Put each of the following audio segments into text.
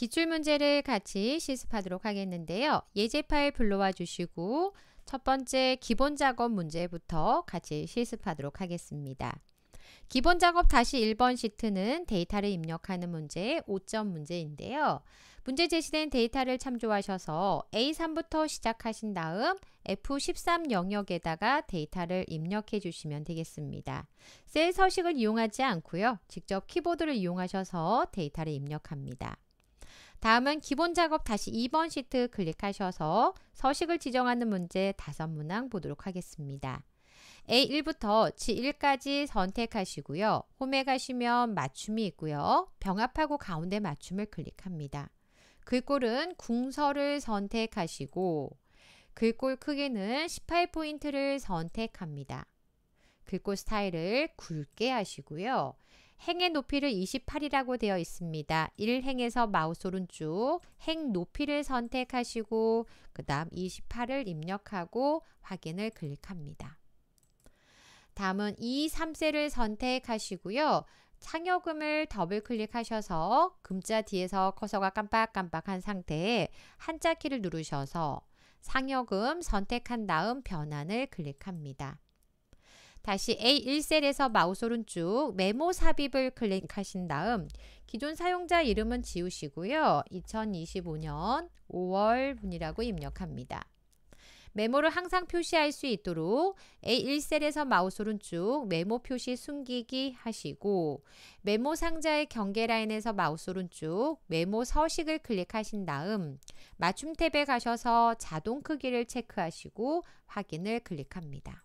기출문제를 같이 실습하도록 하겠는데요. 예제 파일 불러와 주시고 첫 번째 기본 작업 문제부터 같이 실습하도록 하겠습니다. 기본 작업 다시 1번 시트는 데이터를 입력하는 문제 5점 문제인데요. 문제 제시된 데이터를 참조하셔서 A3부터 시작하신 다음 F13 영역에다가 데이터를 입력해 주시면 되겠습니다. 셀 서식을 이용하지 않고요. 직접 키보드를 이용하셔서 데이터를 입력합니다. 다음은 기본 작업 다시 2번 시트 클릭하셔서 서식을 지정하는 문제 5문항 보도록 하겠습니다. A1부터 G1까지 선택하시고요. 홈에 가시면 맞춤이 있고요. 병합하고 가운데 맞춤을 클릭합니다. 글꼴은 궁서를 선택하시고 글꼴 크기는 18포인트를 선택합니다. 글꼴 스타일을 굵게 하시고요. 행의 높이를 28이라고 되어 있습니다. 1행에서 마우스 오른쪽 행 높이를 선택하시고 그 다음 28을 입력하고 확인을 클릭합니다. 다음은 2, 3셀을 선택하시고요. 창여금을 더블 클릭하셔서 금자 뒤에서 커서가 깜빡깜빡한 상태에 한자 키를 누르셔서 상여금 선택한 다음 변환을 클릭합니다. 다시 A1셀에서 마우스 오른쪽 메모 삽입을 클릭하신 다음 기존 사용자 이름은 지우시고요. 2025년 5월 분이라고 입력합니다. 메모를 항상 표시할 수 있도록 A1셀에서 마우스 오른쪽 메모 표시 숨기기 하시고 메모 상자의 경계 라인에서 마우스 오른쪽 메모 서식을 클릭하신 다음 맞춤 탭에 가셔서 자동 크기를 체크하시고 확인을 클릭합니다.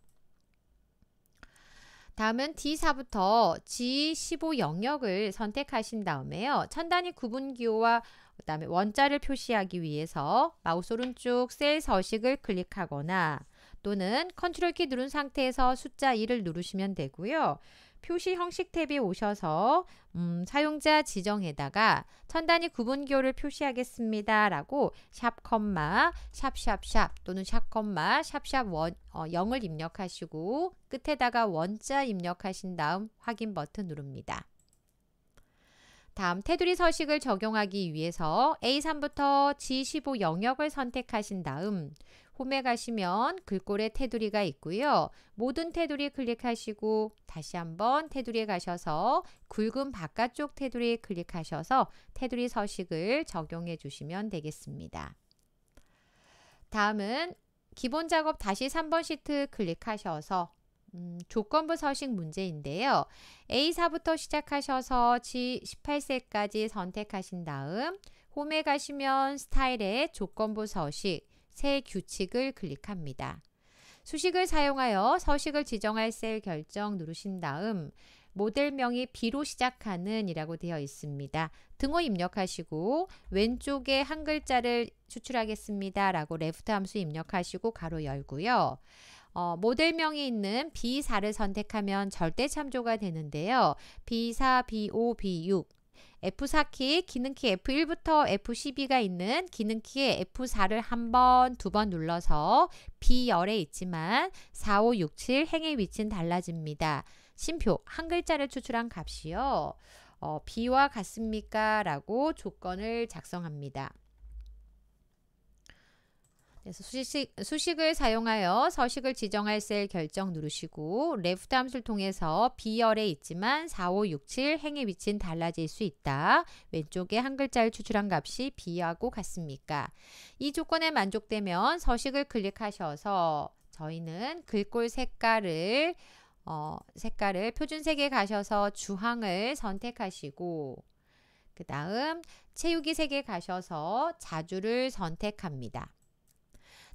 다음은 D4부터 G15 영역을 선택하신 다음에요. 천단위 구분기호와 그 다음에 원자를 표시하기 위해서 마우스 오른쪽 셀 서식을 클릭하거나 또는 컨트롤 키 누른 상태에서 숫자 2를 누르시면 되고요. 표시 형식 탭에 오셔서 음, 사용자 지정에다가 천 단위 구분기호를 표시하겠습니다. 라고 샵 컴마 샵샵샵 또는 샵 컴마 샵샵 원 어, 0을 입력하시고 끝에다가 원자 입력하신 다음 확인 버튼 누릅니다. 다음 테두리 서식을 적용하기 위해서 A3부터 G15 영역을 선택하신 다음 홈에 가시면 글꼴에 테두리가 있고요. 모든 테두리 클릭하시고 다시 한번 테두리에 가셔서 굵은 바깥쪽 테두리 클릭하셔서 테두리 서식을 적용해 주시면 되겠습니다. 다음은 기본 작업 다시 3번 시트 클릭하셔서 음, 조건부 서식 문제인데요. A4부터 시작하셔서 G18세까지 선택하신 다음 홈에 가시면 스타일의 조건부 서식 새 규칙을 클릭합니다. 수식을 사용하여 서식을 지정할 셀 결정 누르신 다음 모델명이 B로 시작하는 이라고 되어 있습니다. 등호 입력하시고 왼쪽에 한 글자를 추출하겠습니다. 라고 레프트 함수 입력하시고 가로 열고요. 어, 모델명이 있는 B4를 선택하면 절대 참조가 되는데요. B4, B5, B6 F4키 기능키 F1부터 F12가 있는 기능키의 F4를 한 번, 두 번 눌러서 B열에 있지만 4, 5, 6, 7 행의 위치는 달라집니다. 심표, 한 글자를 추출한 값이요. 어, B와 같습니까? 라고 조건을 작성합니다. 그래서 수식, 수식을 사용하여 서식을 지정할 셀 결정 누르시고 레프트 함수를 통해서 비열에 있지만 4, 5, 6, 7 행의 위치는 달라질 수 있다. 왼쪽에 한 글자를 추출한 값이 비하고 같습니까? 이 조건에 만족되면 서식을 클릭하셔서 저희는 글꼴 색깔을 어, 색깔을 표준색에 가셔서 주황을 선택하시고 그 다음 채우기 색에 가셔서 자주를 선택합니다.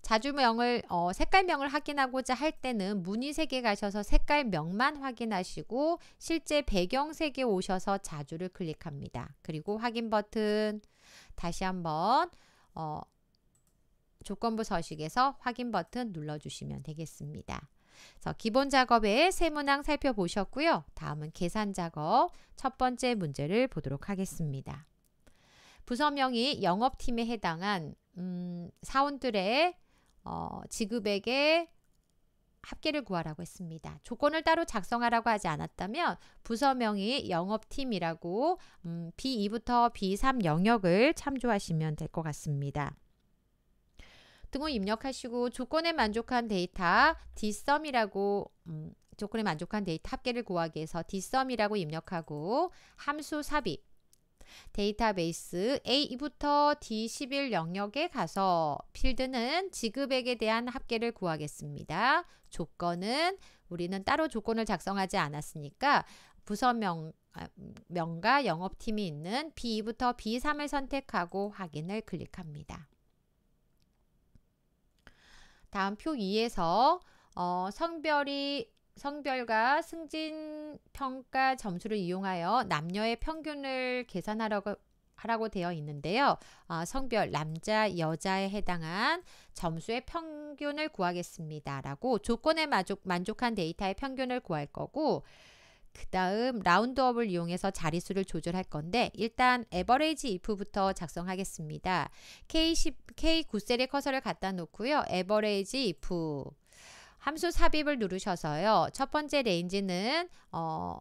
자주명을 어, 색깔명을 확인하고자 할 때는 문의색에 가셔서 색깔명만 확인하시고 실제 배경색에 오셔서 자주를 클릭합니다. 그리고 확인 버튼 다시 한번 어, 조건부 서식에서 확인 버튼 눌러주시면 되겠습니다. 그래서 기본 작업의 세 문항 살펴보셨고요. 다음은 계산 작업 첫 번째 문제를 보도록 하겠습니다. 부서명이 영업팀에 해당한 음, 사원들의 어, 지급액의 합계를 구하라고 했습니다. 조건을 따로 작성하라고 하지 않았다면 부서명이 영업팀이라고 음, B2부터 B3 영역을 참조하시면 될 것 같습니다. 등을 입력하시고 조건에 만족한 데이터 dsum이라고 음, 조건에 만족한 데이터 합계를 구하기 위해서 dsum이라고 입력하고 함수 삽입 데이터베이스 a 부터 D11 영역에 가서 필드는 지급액에 대한 합계를 구하겠습니다. 조건은 우리는 따로 조건을 작성하지 않았으니까 부서명 아, 명과 영업팀이 있는 B2부터 B3을 선택하고 확인을 클릭합니다. 다음 표 2에서 어, 성별이 성별과 승진 평가 점수를 이용하여 남녀의 평균을 계산하라고 하라고 되어 있는데요. 어, 성별 남자 여자에 해당한 점수의 평균을 구하겠습니다라고 조건에 만족, 만족한 데이터의 평균을 구할 거고 그 다음 라운드업을 이용해서 자릿수를 조절할 건데 일단 에버레이지 if부터 작성하겠습니다. K10, K9셀에 커서를 갖다 놓고요. 에버레이지 if 함수 삽입을 누르셔서요. 첫 번째 레인지는 어,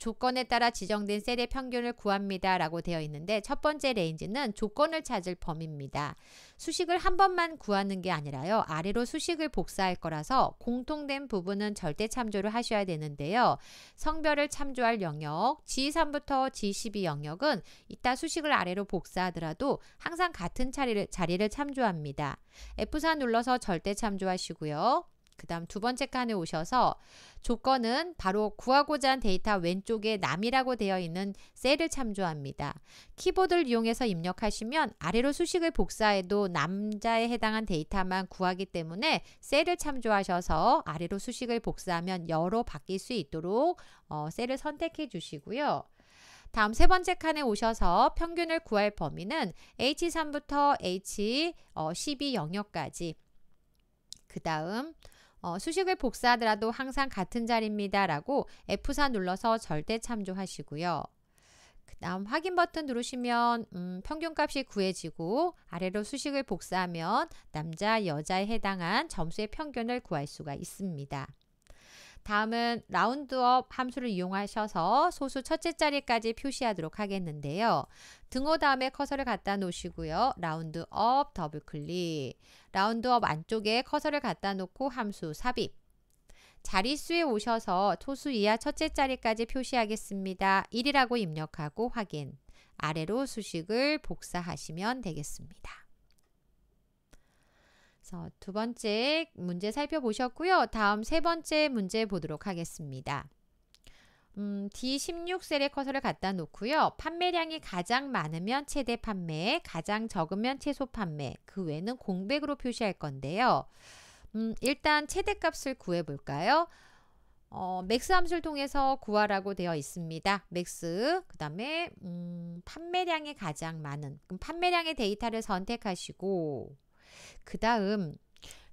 조건에 따라 지정된 셀의 평균을 구합니다. 라고 되어 있는데 첫 번째 레인지는 조건을 찾을 범위입니다. 수식을 한 번만 구하는 게 아니라요. 아래로 수식을 복사할 거라서 공통된 부분은 절대 참조를 하셔야 되는데요. 성별을 참조할 영역 G3부터 G12 영역은 이따 수식을 아래로 복사하더라도 항상 같은 자리를, 자리를 참조합니다. F4 눌러서 절대 참조하시고요. 그 다음 두 번째 칸에 오셔서 조건은 바로 구하고자 한 데이터 왼쪽에 남이라고 되어 있는 셀을 참조합니다. 키보드를 이용해서 입력하시면 아래로 수식을 복사해도 남자에 해당한 데이터만 구하기 때문에 셀을 참조하셔서 아래로 수식을 복사하면 여러 바뀔 수 있도록 어, 셀을 선택해 주시고요. 다음 세 번째 칸에 오셔서 평균을 구할 범위는 H3부터 H12 어, 영역까지 그 다음 어, 수식을 복사하더라도 항상 같은 자리입니다. 라고 F4 눌러서 절대 참조하시고요. 그 다음 확인 버튼 누르시면 음, 평균값이 구해지고 아래로 수식을 복사하면 남자, 여자에 해당한 점수의 평균을 구할 수가 있습니다. 다음은 라운드업 함수를 이용하셔서 소수 첫째 자리까지 표시하도록 하겠는데요. 등호 다음에 커서를 갖다 놓으시고요. 라운드업 더블클릭 라운드업 안쪽에 커서를 갖다 놓고 함수 삽입 자릿수에 오셔서 소수 이하 첫째 자리까지 표시하겠습니다. 1이라고 입력하고 확인 아래로 수식을 복사하시면 되겠습니다. 그래서 두 번째 문제 살펴보셨고요. 다음 세 번째 문제 보도록 하겠습니다. 음, d 1 6셀의 커서를 갖다 놓고요. 판매량이 가장 많으면 최대 판매, 가장 적으면 최소 판매, 그 외는 에 공백으로 표시할 건데요. 음, 일단 최대값을 구해볼까요? 어, 맥스 함수를 통해서 구하라고 되어 있습니다. 맥스, 그 다음에 음, 판매량이 가장 많은, 그럼 판매량의 데이터를 선택하시고 그 다음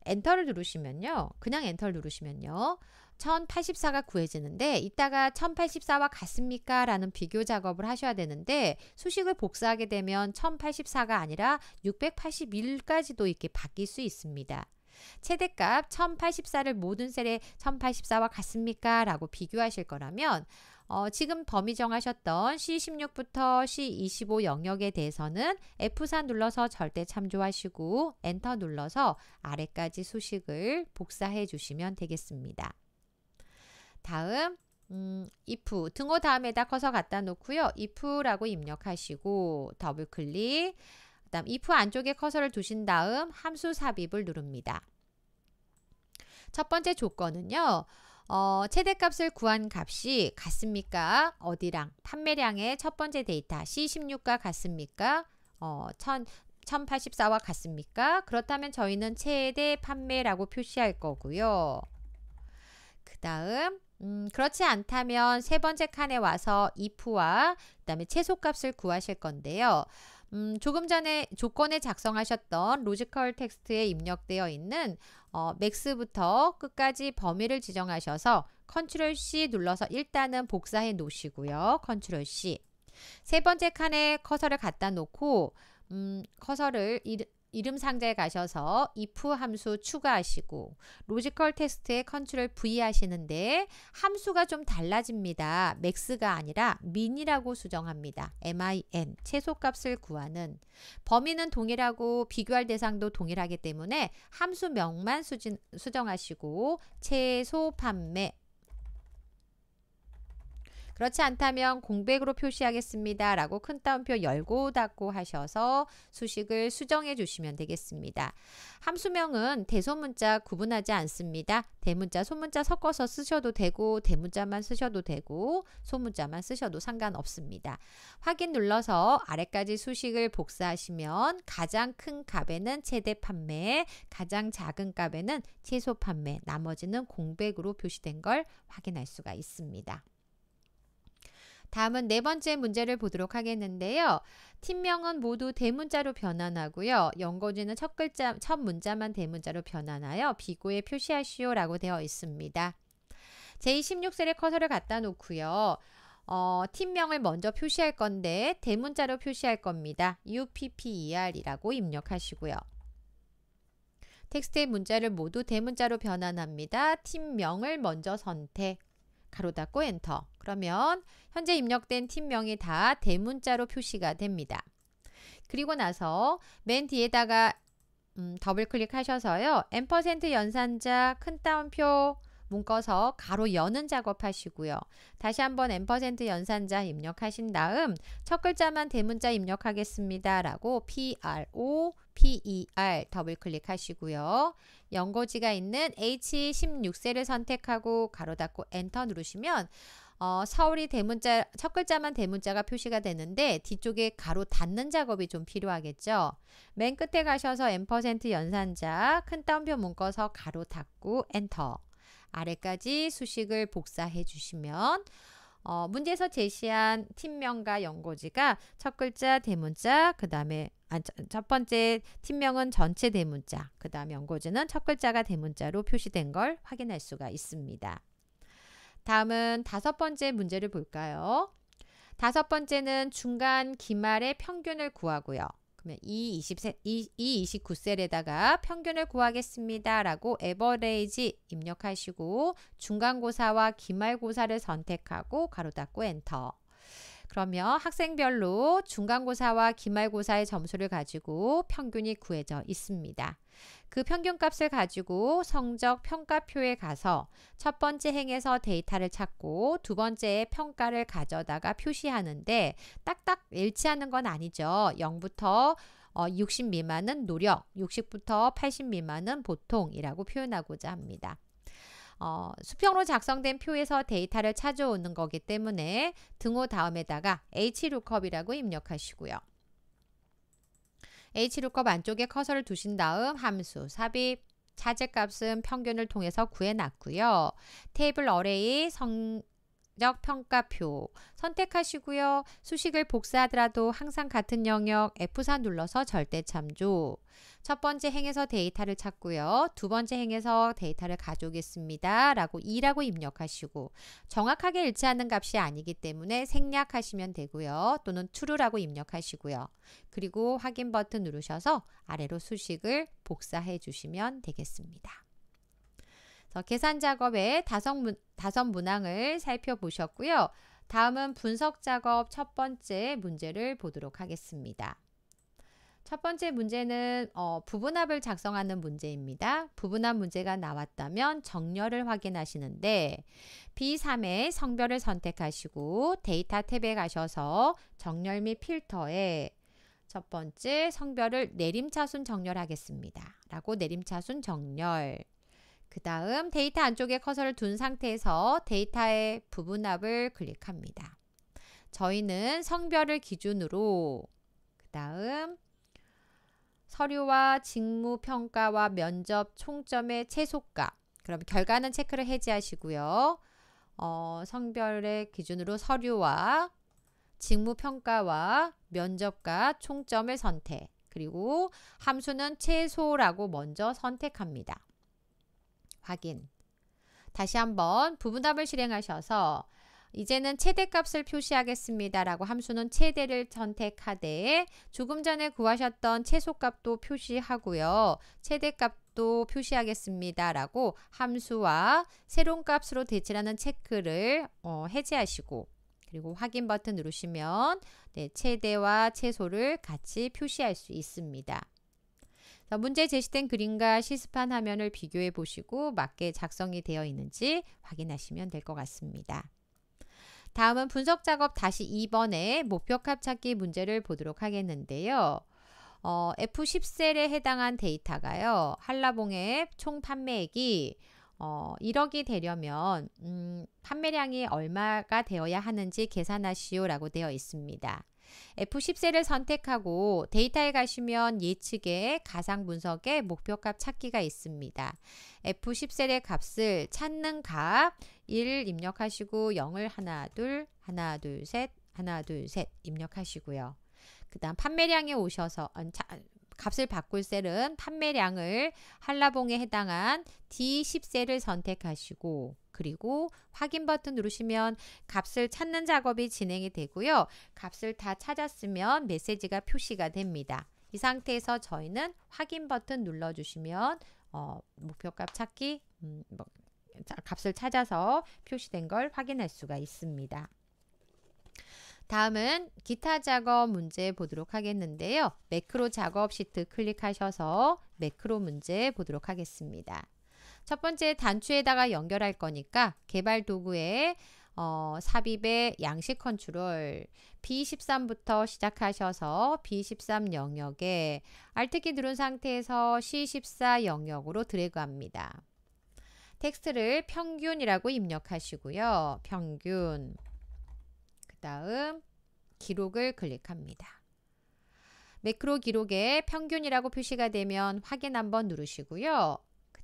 엔터를 누르시면요. 그냥 엔터를 누르시면요. 1084가 구해지는데 이따가 1084와 같습니까? 라는 비교 작업을 하셔야 되는데 수식을 복사하게 되면 1084가 아니라 681까지도 이렇게 바뀔 수 있습니다. 최대값 1084를 모든 셀에 1084와 같습니까? 라고 비교하실 거라면 어, 지금 범위 정하셨던 C16부터 C25 영역에 대해서는 F4 눌러서 절대 참조하시고 엔터 눌러서 아래까지 수식을 복사해 주시면 되겠습니다. 다음 음, if 등호 다음에다 커서 갖다 놓고요. if라고 입력하시고 더블 클릭 그다음 if 안쪽에 커서를 두신 다음 함수 삽입을 누릅니다. 첫 번째 조건은요. 어, 최대값을 구한 값이 같습니까? 어디랑? 판매량의 첫 번째 데이터 C16과 같습니까? 어, 1000, 1084와 같습니까? 그렇다면 저희는 최대 판매라고 표시할 거고요. 그 다음 음, 그렇지 않다면 세 번째 칸에 와서 if와 그 다음에 최소값을 구하실 건데요. 음, 조금 전에 조건에 작성하셨던 로지컬 텍스트에 입력되어 있는 어, 맥스부터 끝까지 범위를 지정하셔서 컨트롤 C 눌러서 일단은 복사해 놓으시고요. 컨트롤 C. 세 번째 칸에 커서를 갖다 놓고 음, 커서를 이, 르 이름 상자에 가셔서 if 함수 추가하시고 로지컬 테스트에 컨트롤 V 하시는데 함수가 좀 달라집니다. 맥스가 아니라 민이라고 수정합니다. min 최소값을 구하는 범위는 동일하고 비교할 대상도 동일하기 때문에 함수명만 수정하시고 최소 판매 그렇지 않다면 공백으로 표시하겠습니다. 라고 큰 따옴표 열고 닫고 하셔서 수식을 수정해 주시면 되겠습니다. 함수명은 대소문자 구분하지 않습니다. 대문자, 소문자 섞어서 쓰셔도 되고 대문자만 쓰셔도 되고 소문자만 쓰셔도 상관없습니다. 확인 눌러서 아래까지 수식을 복사하시면 가장 큰 값에는 최대 판매, 가장 작은 값에는 최소 판매, 나머지는 공백으로 표시된 걸 확인할 수가 있습니다. 다음은 네 번째 문제를 보도록 하겠는데요. 팀명은 모두 대문자로 변환하고요. 연거지는 첫 글자, 첫 문자만 대문자로 변환하여 비고에 표시하시오 라고 되어 있습니다. 제2 6셀에 커서를 갖다 놓고요. 어, 팀명을 먼저 표시할 건데 대문자로 표시할 겁니다. UPPER이라고 입력하시고요. 텍스트의 문자를 모두 대문자로 변환합니다. 팀명을 먼저 선택, 가로 닫고 엔터. 그러면 현재 입력된 팀명이 다 대문자로 표시가 됩니다. 그리고 나서 맨 뒤에다가 음, 더블 클릭하셔서요. 앰퍼 연산자 큰 따옴표 문꺼서 가로 여는 작업하시고요. 다시 한번 앰퍼 연산자 입력하신 다음 첫 글자만 대문자 입력하겠습니다. 라고 PRO PER 더블 클릭하시고요. 연고지가 있는 h 1 6세를 선택하고 가로 닫고 엔터 누르시면 어, 서울이 대문자 첫 글자만 대문자가 표시가 되는데 뒤쪽에 가로 닫는 작업이 좀 필요하겠죠. 맨 끝에 가셔서 엠퍼센트 연산자 큰 따옴표 묶어서 가로 닫고 엔터 아래까지 수식을 복사해 주시면 어, 문제에서 제시한 팀명과 연고지가 첫 글자 대문자 그 다음에 아, 첫 번째 팀명은 전체 대문자 그 다음 연고지는 첫 글자가 대문자로 표시된 걸 확인할 수가 있습니다. 다음은 다섯 번째 문제를 볼까요? 다섯 번째는 중간 기말의 평균을 구하고요. 그러면 이2 0 이, 이 29셀에다가 평균을 구하겠습니다. 라고 에버레이지 입력하시고 중간고사와 기말고사를 선택하고 가로 닫고 엔터. 그러면 학생별로 중간고사와 기말고사의 점수를 가지고 평균이 구해져 있습니다. 그 평균값을 가지고 성적 평가표에 가서 첫 번째 행에서 데이터를 찾고 두 번째에 평가를 가져다가 표시하는데 딱딱 일치하는 건 아니죠. 0부터 어, 60 미만은 노력, 60부터 80 미만은 보통이라고 표현하고자 합니다. 어, 수평으로 작성된 표에서 데이터를 찾아오는 거기 때문에 등호 다음에다가 h l o o k 이라고 입력하시고요. h 룩컵 안쪽에 커서를 두신 다음 함수 삽입 차제값은 평균을 통해서 구해놨고요. 테이블 어레이 성 영역 평가표 선택하시고요. 수식을 복사하더라도 항상 같은 영역 F4 눌러서 절대 참조. 첫 번째 행에서 데이터를 찾고요. 두 번째 행에서 데이터를 가져오겠습니다. 라고 2라고 입력하시고 정확하게 일치하는 값이 아니기 때문에 생략하시면 되고요. 또는 true라고 입력하시고요. 그리고 확인 버튼 누르셔서 아래로 수식을 복사해 주시면 되겠습니다. 어, 계산 작업의 다섯, 문, 다섯 문항을 살펴보셨고요. 다음은 분석 작업 첫 번째 문제를 보도록 하겠습니다. 첫 번째 문제는 어, 부분합을 작성하는 문제입니다. 부분합 문제가 나왔다면 정렬을 확인하시는데 B3의 성별을 선택하시고 데이터 탭에 가셔서 정렬 및 필터에 첫 번째 성별을 내림차순 정렬하겠습니다. 라고 내림차순 정렬 그 다음 데이터 안쪽에 커서를 둔 상태에서 데이터의 부분합을 클릭합니다. 저희는 성별을 기준으로 그 다음 서류와 직무 평가와 면접 총점의 최소값 그럼 결과는 체크를 해제하시고요. 어, 성별의 기준으로 서류와 직무 평가와 면접과 총점을 선택 그리고 함수는 최소라고 먼저 선택합니다. 확인. 다시 한번 부분답을 실행하셔서 이제는 최대값을 표시하겠습니다라고 함수는 최대를 선택하되 조금 전에 구하셨던 최소값도 표시하고요. 최대값도 표시하겠습니다라고 함수와 새로운 값으로 대체하는 체크를 어, 해제하시고 그리고 확인 버튼 누르시면 네, 최대와 최소를 같이 표시할 수 있습니다. 자, 문제 제시된 그림과 시스판 화면을 비교해 보시고 맞게 작성이 되어 있는지 확인하시면 될 것 같습니다. 다음은 분석 작업 다시 2번의 목표값 찾기 문제를 보도록 하겠는데요. 어, F10셀에 해당한 데이터가요. 한라봉의 총 판매액이 어, 1억이 되려면 음, 판매량이 얼마가 되어야 하는지 계산하시오라고 되어 있습니다. F10세를 선택하고 데이터에 가시면 예측의 가상 분석의 목표값 찾기가 있습니다. F10셀의 값을 찾는 값 1 입력하시고 0을 하나 둘 하나 둘셋 하나 둘셋 입력하시고요. 그 다음 판매량에 오셔서 어, 값을 바꿀 셀은 판매량을 한라봉에 해당한 D10셀을 선택하시고 그리고 확인 버튼 누르시면 값을 찾는 작업이 진행이 되고요. 값을 다 찾았으면 메시지가 표시가 됩니다. 이 상태에서 저희는 확인 버튼 눌러주시면 어, 목표값 찾기 음, 뭐, 값을 찾아서 표시된 걸 확인할 수가 있습니다. 다음은 기타 작업 문제 보도록 하겠는데요. 매크로 작업 시트 클릭하셔서 매크로 문제 보도록 하겠습니다. 첫 번째 단추에다가 연결할 거니까 개발 도구에 어, 삽입의 양식 컨트롤 B13부터 시작하셔서 B13 영역에 Alt키 누른 상태에서 C14 영역으로 드래그합니다. 텍스트를 평균이라고 입력하시고요. 평균 그 다음 기록을 클릭합니다. 매크로 기록에 평균이라고 표시가 되면 확인 한번 누르시고요.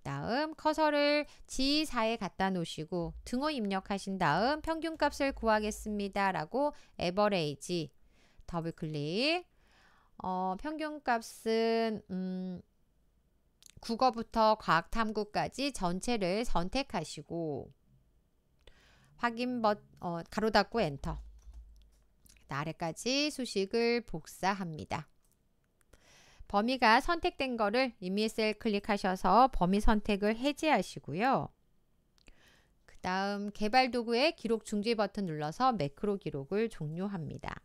다음 커서를 G4에 갖다 놓으시고 등호 입력하신 다음 평균값을 구하겠습니다. 라고 에버레이지 더블클릭 어, 평균값은 음, 국어부터 과학탐구까지 전체를 선택하시고 확인 버 어, 가로 닫고 엔터 아래까지 수식을 복사합니다. 범위가 선택된 거를 이미 셀 클릭하셔서 범위 선택을 해제하시고요. 그 다음 개발 도구의 기록 중지 버튼 눌러서 매크로 기록을 종료합니다.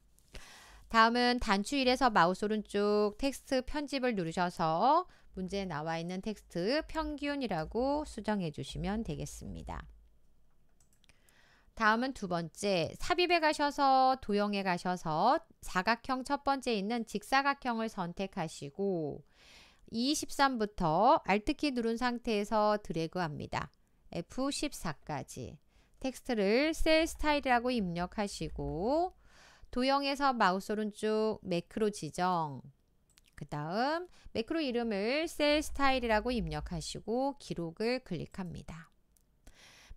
다음은 단추일에서 마우스 오른쪽 텍스트 편집을 누르셔서 문제에 나와 있는 텍스트 평균이라고 수정해 주시면 되겠습니다. 다음은 두 번째 삽입에 가셔서 도형에 가셔서 사각형 첫 번째 있는 직사각형을 선택하시고 23부터 알트키 누른 상태에서 드래그합니다. F14까지 텍스트를 셀 스타일이라고 입력하시고 도형에서 마우스 오른쪽 매크로 지정 그 다음 매크로 이름을 셀 스타일이라고 입력하시고 기록을 클릭합니다.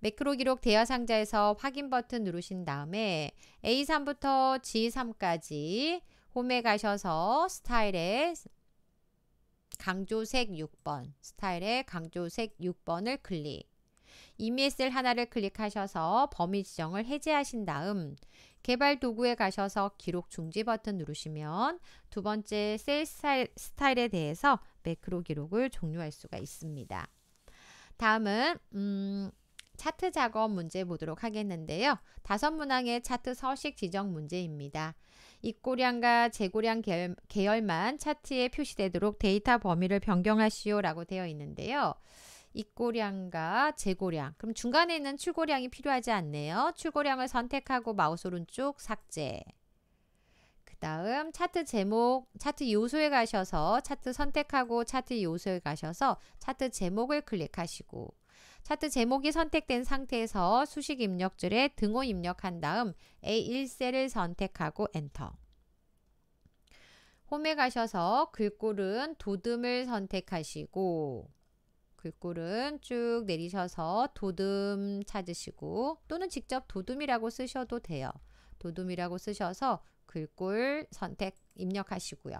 매크로 기록 대화 상자에서 확인 버튼 누르신 다음에 A3부터 G3까지 홈에 가셔서 스타일에 강조색 6번 스타일의 강조색 6번을 클릭 이미 셀 하나를 클릭하셔서 범위 지정을 해제하신 다음 개발 도구에 가셔서 기록 중지 버튼 누르시면 두 번째 셀 스타일, 스타일에 대해서 매크로 기록을 종료할 수가 있습니다. 다음은 음, 차트 작업 문제 보도록 하겠는데요. 다섯 문항의 차트 서식 지정 문제입니다. 입고량과 재고량 계열, 만 차트에 표시되도록 데이터 범위를 변경하시오 라고 되어 있는데요. 입고량과 재고량 그럼 중간에는 있 출고량이 필요하지 않네요. 출고량을 선택하고 마우스 오른쪽 삭제 다음 차트 제목, 차트 요소에 가셔서 차트 선택하고 차트 요소에 가셔서 차트 제목을 클릭하시고 차트 제목이 선택된 상태에서 수식 입력줄에 등호 입력한 다음 A1셀을 선택하고 엔터. 홈에 가셔서 글꼴은 도듬을 선택하시고 글꼴은 쭉 내리셔서 도듬 찾으시고 또는 직접 도듬이라고 쓰셔도 돼요. 도듬이라고 쓰셔서 글꼴 선택 입력하시고요.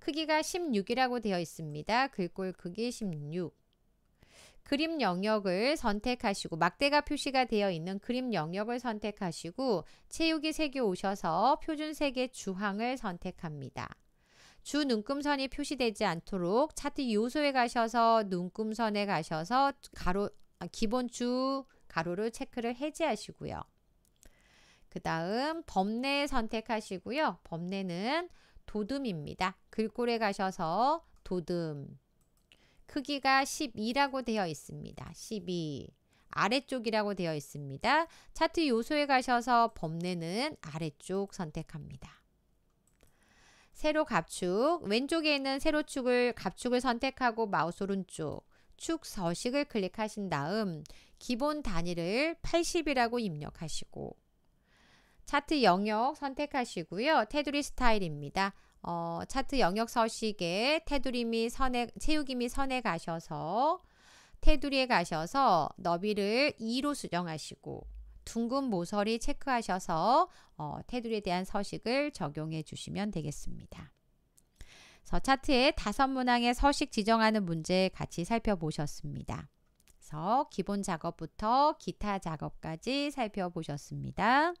크기가 16이라고 되어 있습니다. 글꼴 크기 16. 그림 영역을 선택하시고 막대가 표시가 되어 있는 그림 영역을 선택하시고 채우기 색이 오셔서 표준 색의 주황을 선택합니다. 주 눈금선이 표시되지 않도록 차트 요소에 가셔서 눈금선에 가셔서 가로 아, 기본 주 가로를 체크를 해제하시고요. 그 다음 범례 선택하시고요. 범례는 도듬입니다. 글꼴에 가셔서 도듬 크기가 12라고 되어 있습니다. 12. 아래쪽이라고 되어 있습니다. 차트 요소에 가셔서 범례는 아래쪽 선택합니다. 세로 갑축, 왼쪽에 있는 세로축을 갑축을 선택하고 마우스 오른쪽, 축 서식을 클릭하신 다음 기본 단위를 80이라고 입력하시고 차트 영역 선택하시고요. 테두리 스타일입니다. 어, 차트 영역 서식에 테두리 및 선에 채우기 및 선에 가셔서 테두리에 가셔서 너비를 2로 수정하시고 둥근 모서리 체크하셔서 어, 테두리에 대한 서식을 적용해 주시면 되겠습니다. 그래서 차트의 다섯 문항의 서식 지정하는 문제 같이 살펴보셨습니다. 그래서 기본 작업부터 기타 작업까지 살펴보셨습니다.